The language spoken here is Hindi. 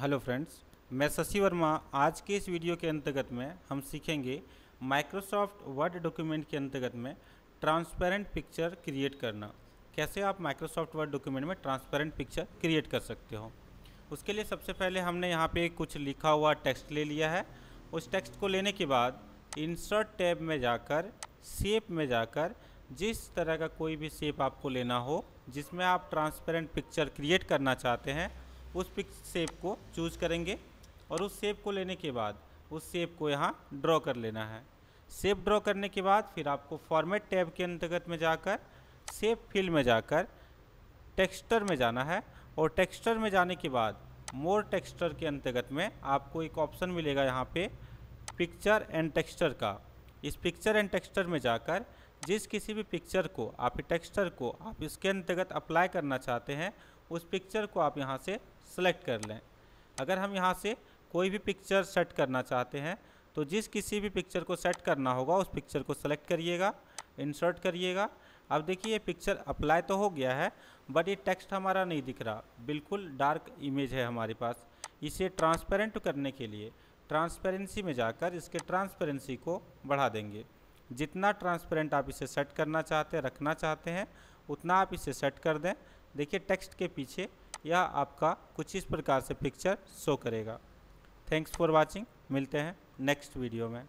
हेलो फ्रेंड्स मैं शशि वर्मा आज के इस वीडियो के अंतर्गत में हम सीखेंगे माइक्रोसॉफ्ट वर्ड डॉक्यूमेंट के अंतर्गत में ट्रांसपेरेंट पिक्चर क्रिएट करना कैसे आप माइक्रोसॉफ्ट वर्ड डॉक्यूमेंट में ट्रांसपेरेंट पिक्चर क्रिएट कर सकते हो उसके लिए सबसे पहले हमने यहाँ पे कुछ लिखा हुआ टेक्स्ट ले लिया है उस टेक्स्ट को लेने के बाद इंसर्ट टैब में जाकर शेप में जाकर जिस तरह का कोई भी शेप आपको लेना हो जिसमें आप ट्रांसपेरेंट पिक्चर क्रिएट करना चाहते हैं उस पिक सेप को चूज करेंगे और उस सेप को लेने के बाद उस सेप को यहाँ ड्रॉ कर लेना है सेप ड्रॉ करने के बाद फिर आपको फॉर्मेट टैब के अंतर्गत में जाकर सेप फिल में जाकर टेक्स्टर में जाना है और टेक्स्टर में जाने के बाद मोर टेक्स्टर के अंतर्गत में आपको एक ऑप्शन मिलेगा यहाँ पे पिक्चर एंड टेक्स्टर का इस पिक्चर एंड टेक्स्टर में जाकर जिस किसी भी पिक्चर को आप टेक्स्चर को आप इसके अंतर्गत अप्लाई करना चाहते हैं उस पिक्चर को आप यहाँ से सेलेक्ट कर लें अगर हम यहाँ से कोई भी पिक्चर सेट करना चाहते हैं तो जिस किसी भी पिक्चर को सेट करना होगा उस पिक्चर को सेलेक्ट करिएगा इंसर्ट करिएगा अब देखिए ये पिक्चर अप्लाई तो हो गया है बट ये टेक्स्ट हमारा नहीं दिख रहा बिल्कुल डार्क इमेज है हमारे पास इसे ट्रांसपेरेंट करने के लिए ट्रांसपेरेंसी में जाकर इसके ट्रांसपेरेंसी को बढ़ा देंगे जितना ट्रांसपेरेंट आप इसे सेट करना चाहते हैं रखना चाहते हैं उतना आप इसे सेट कर दें देखिए टेक्स्ट के पीछे यह आपका कुछ इस प्रकार से पिक्चर शो करेगा थैंक्स फॉर वॉचिंग मिलते हैं नेक्स्ट वीडियो में